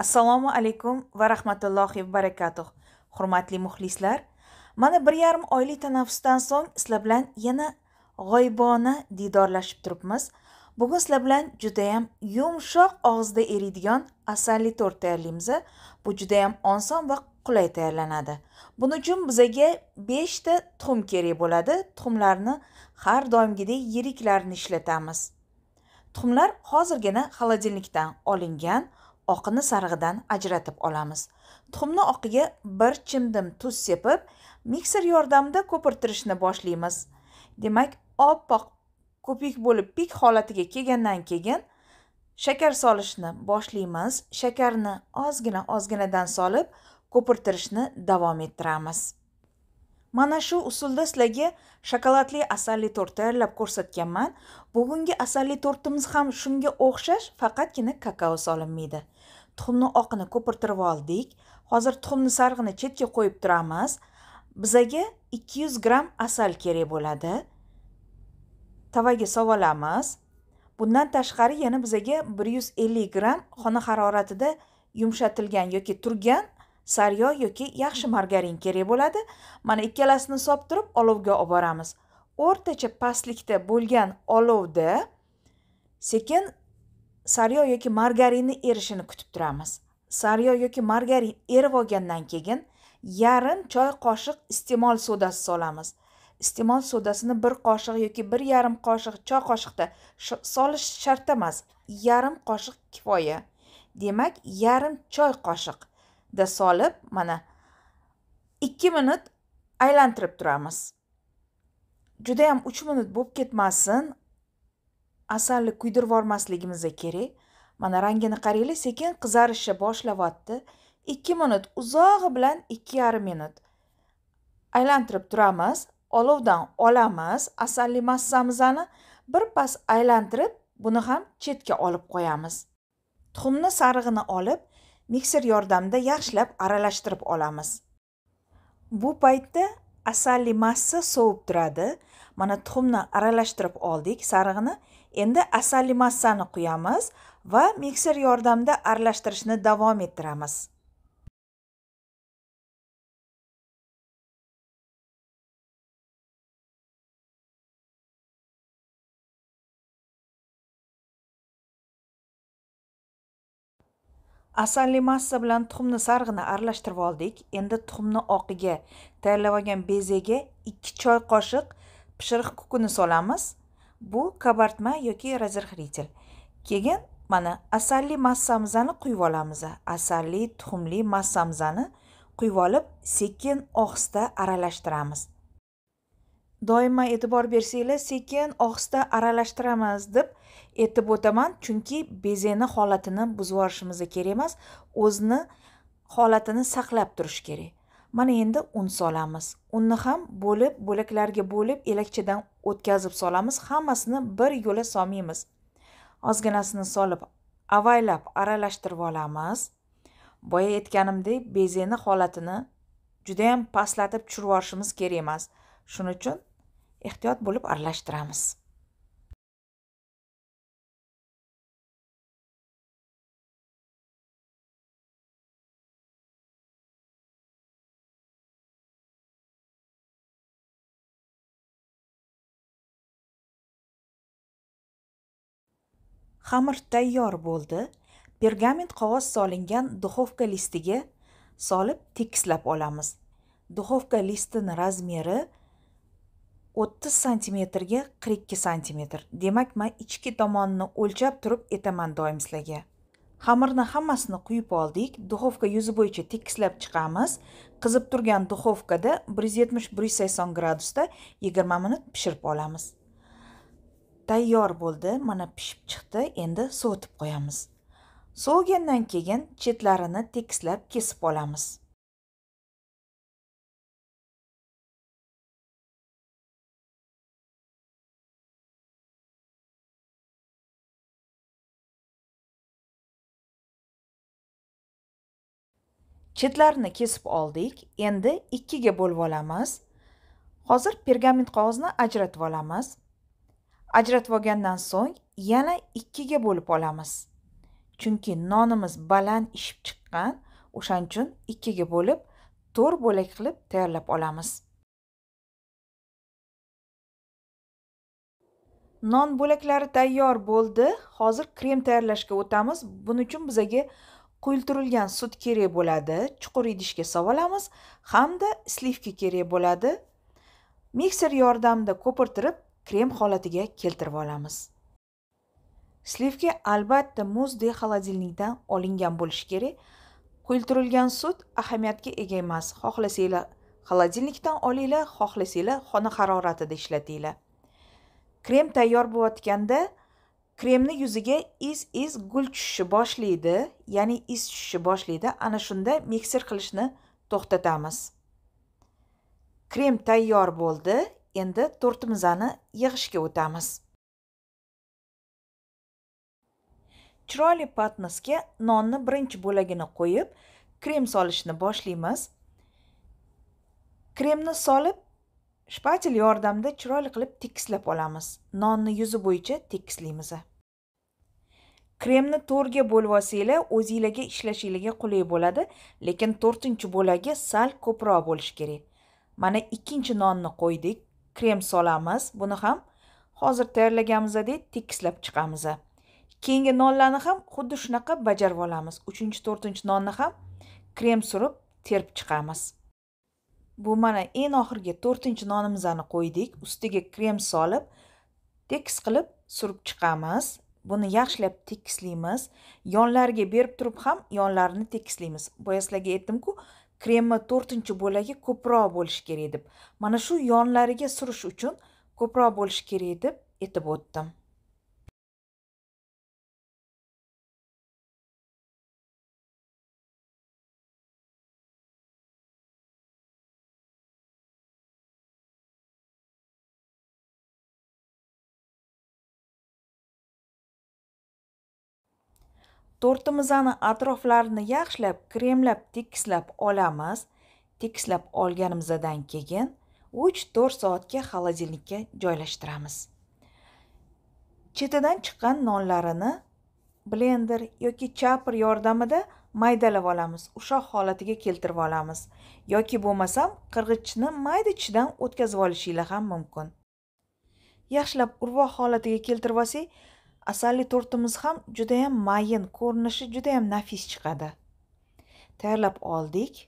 assalomu alaykum va rahmatullohi va barakatuh hurmatli muxlislar mana bir yarim oylik tanaffusdan so'ng sizlar bilan yana g'oyibona diydorlashib turibmiz bugun sizlar bilan judayam yumshoq og'izda eriydigan asalli tort tayyorlaymiz bu judayam oson va qulay tayyorlanadi buning uchun bizaga beshta tuxum kerak bo'ladi tuxumlarni har doimgidek yiriklarini ishlatamiz tuxumlar hozirgina xolodilnikdan olingan oqini sarig'idan ajratib olamiz tuxumni oqiga bir chimdim tuz sepib mikser yordamida ko'pirtirishni boshlaymiz demak oppoq ko'pik bo'lib pik holatiga kelgandan keyin shakar solishni boshlaymiz shakarni ozgina ozginadan solib ko'pirtirishni davom ettiramiz mana shu usulda sizlarga shokoladli asalli tort tayyorlab ko'rsatganman bugungi asalli tortimiz ham shunga o'xshash faqatgina kakao solinmaydi tuxumni oqini ko'pirtirib oldik hozir tuxumni sarig'ini chetga qo'yib turamiz bizaga 200 gramm asal kerak bo'ladi tavaga olamiz bundan tashqari yana bizaga 150 gramm xona haroratida yumshatilgan yoki turgan sariyog' yoki yaxshi margarin kerak bo'ladi mana ikkalasini solib turib olovga olib boramiz o'rtacha pastlikda bo'lgan olovda sekin sariyog' yoki margarinni erishini kutib turamiz sariyog' yoki margarin erib olgandan keyin yarim choy qoshiq iste'mol sodasi solamiz iste'mol sodasini bir qoshiq yoki bir yarim qoshiq choy qoshiqda solish shart emas yarim qoshiq kifoya demak yarim choy qoshiq da solib mana ikki minut aylantirib turamiz juda ham uch minut bo'lib ketmasin asalni kuydirib yubormasligimiz kerak mana rangini qaranglar sekin qizarishni boshlayapti ikki minut uzog'i bilan ikki yarim minut aylantirib turamiz olovdan olamiz asalli massamizni bir pas aylantirib buni ham chetga olib qo'yamiz tuxumni sarig'ini olib mikser yordamida yaxshilab aralashtirib olamiz bu paytda asalli massa sovib turadi mana tuxumni aralashtirib oldik sarig'ini endi asalli massani quyamiz va mikser yordamida aralashtirishni davom ettiramiz asalli massa bilan tuxumni sarig'ini aralashtirib oldik endi tuxumni oqiga tayyorlab olgan bezega ikki choy qoshiq pishiriq kukuni solamiz bu kabartma yoki razrxritel keyin mana asalli massamizani quyib olamiz asalli tuxumli massamizani quyib olib sekin ohista aralashtiramiz doimo e'tibor bersanglar sekin ohista aralashtiramiz deb aytib o'taman chunki bezeni holatini buzib yuborishimiz kerak emas o'zini holatini saqlab turish kerak mana endi un solamiz unni ham bo'lib bo'laklarga bo'lib elakchadan o'tkazib solamiz hammasini bir yo'la solmaymiz ozginasini solib avaylab aralashtirib olamiz boya aytganimdek bezeni holatini judayam pastlatib tushirib yuborishimiz kerak emas shuning uchun ehtiyot bo'lib aralashtiramiz xamir tayyor bo'ldi pergament qog'oz solingan duxovka listiga solib tekislab olamiz duxovka listini razmeri 30 santimetrga 42 santimetr demak man ichki tomonini o'lchab turib etaman doim sizlarga xamirni hammasini quyib oldik duxovka yuzi bo'yicha tekislab chiqamiz qizib turgan duxovkada 170-180 gradusda 20 minut pishirib olamiz tayyor bo'ldi mana pishib chiqdi endi sovutib qo'yamiz sovigandan keyin chetlarini tekislab kesib olamiz chetlarini kesib oldik endi ikkiga bo'lib olamiz hozir pergament qog'ozni ajratib olamiz ajratib olgandan so'ng yana ikkiga bo'lib olamiz chunki nonimiz baland ishib chiqqan o'shaning uchun ikkiga bo'lib to'rt bo'lak qilib tayyorlab olamiz non bo'laklari tayyor bo'ldi hozir krem tayyorlashga o'tamiz buning uchun bizaga quyultirilgan sut kerak bo'ladi chuqur idishga olamiz hamda slivka kerak bo'ladi mikser yordamida ko'pirtirib krem holatiga keltirib olamiz slivka albatta muzdek xolodilnikdan olingan bo'lishi kerak quyiltirilgan sut ahamiyatga ega emas xohlasanglar xolodilnikdan olinglar xohlasanglar xona haroratida ishlatinglar krem tayyor bo'layotganda kremni yuziga iz iz gul tushishi boshlaydi ya'ni iz tushishi boshlaydi ana shunda mikser qilishni to'xtatamiz krem tayyor bo'ldi endi to'rtimizani yig'ishga o'tamiz chiroyli patnosga nonni birinchi bo'lagini qo'yib krem solishni boshlaymiz kremni solib shpatel yordamida chiroyli qilib tekislab olamiz nonni yuzi bo'yicha tekislaymiz kremni to'rga bo'lib olsanglar o'zinglarga ishlashinglarga qulay bo'ladi lekin to'rtinchi bo'lagi sal ko'proq bo'lishi kerak mana ikkinchi nonni qo'ydik krem solamiz buni ham hozir tayyorlaganimizdek tekislab chiqamiz keyingi nonlarni ham xuddi shunaqa bajarib olamiz uchinchi to'rtinchi nonni ham krem surib terib chiqamiz bu mana eng oxirgi to'rtinchi nonimizni qo'ydik ustiga krem solib tekis qilib surib chiqamiz buni yaxshilab tekislaymiz yonlariga berib turib ham yonlarini tekislaymiz boya sizlarga aytdimku krema to'rtinchi bo'lagi ko'proq bo'lishi kerak deb mana shu yonlariga surish uchun ko'proq bo'lishi kerak deb aytib o'tdim tortimizni atroflarini yaxshilab kremlab tekislab olamiz tekislab olganimizdan keyin 3-4 soatga xolodilnikka joylashtiramiz chetidan chiqqan nonlarini blender yoki chaper yordamida maydalab olamiz ushoq holatiga keltirib olamiz yoki bo'lmasam qirg'ichni mayda ichidan o'tkazib olishinglar ham mumkin yaxshilab urvoq holatiga keltirib olsak asalli tortimiz ham juda yam mayin ko'rinishi juda yam nafis chiqadi tayyorlab oldik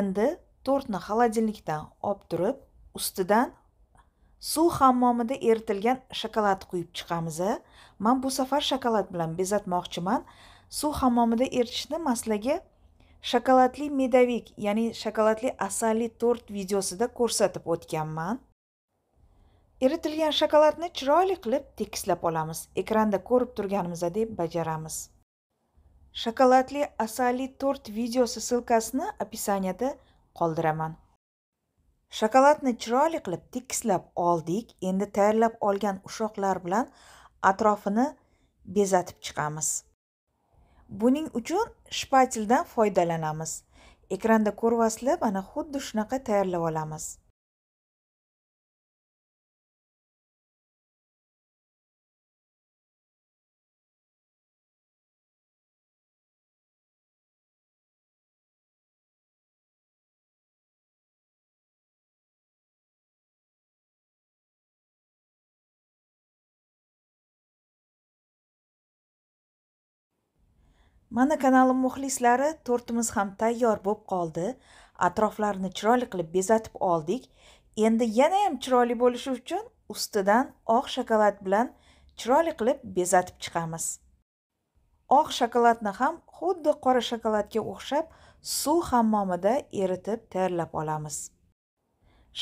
endi tortni xolodilnikdan olib turib ustidan suv hammomida eritilgan shokolad quyib chiqamiz man bu safar shokolad bilan bezatmoqchiman suv hammomida eritishni maslaga shokoladli medovik ya'ni shokoladli asalli tort videosida ko'rsatib o'tganman eritilgan shokoladni chiroyli qilib tekislab olamiz ekranda ko'rib turganimizdek bajaramiz shokoladli asali tort videosi ssilkasini описанияda qoldiraman shokoladni chiroyli qilib tekislab oldik endi tayyorlab olgan ushoqlar bilan atrofini bezatib chiqamiz buning uchun shpatildan foydalanamiz ekranda ko'ryapsizlar mana xuddi shunaqa tayyorlab olamiz mana kanalim muxlislari tortimiz ham tayyor bo'lib qoldi atroflarini chiroyli qilib bezatib oldik endi yana ham chiroyli bo'lishi uchun ustidan oq shokolad bilan chiroyli qilib bezatib chiqamiz oq shokoladni ham xuddi qora shokoladga o'xshab suv hammomida eritib tayyorlab olamiz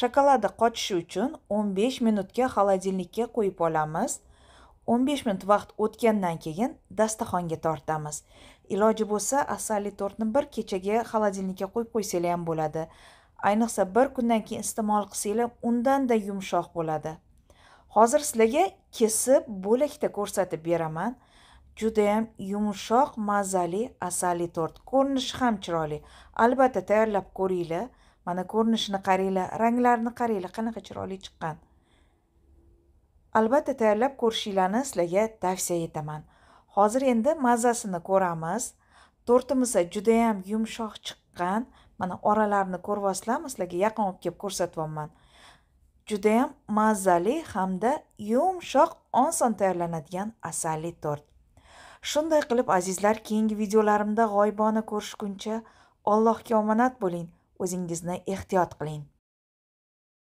shokoladi qochishi uchun 15 minutga xolodilnikka qo'yib olamiz 15 minut vaqt o'tgandan keyin dastaxonga tortamiz iloji bo'lsa asalli tortni bir kechaga xolodilnikka qo'yib qo'ysanglar ham bo'ladi ayniqsa bir kundan keyin iste'mol qilsanglar undanda yumshoq bo'ladi hozir sizlarga kesib bo'lakda ko'rsatib beraman judayam yumshoq mazali asalli tort ko'rinishi ham chiroyli albatta tayyorlab ko'ringlar mana ko'rinishini qaranglar ranglarini qaranglar qanaqa chiroyli chiqqan albatta tayyorlab ko'rishinglarni sizlarga tavsiya etaman hozir endi mazasini ko'ramiz tortimiz judayam yumshoq chiqqan mana oralarini ko'ryapsizlarmi sizlarga yaqin olib kelib ko'rsatyapman judayam mazali hamda yumshoq oson tayyorlanadigan asalli tort shunday qilib azizlar keyingi videolarimda g'oyibona ko'rishguncha allohga omonat bo'ling o'zingizni ehtiyot qiling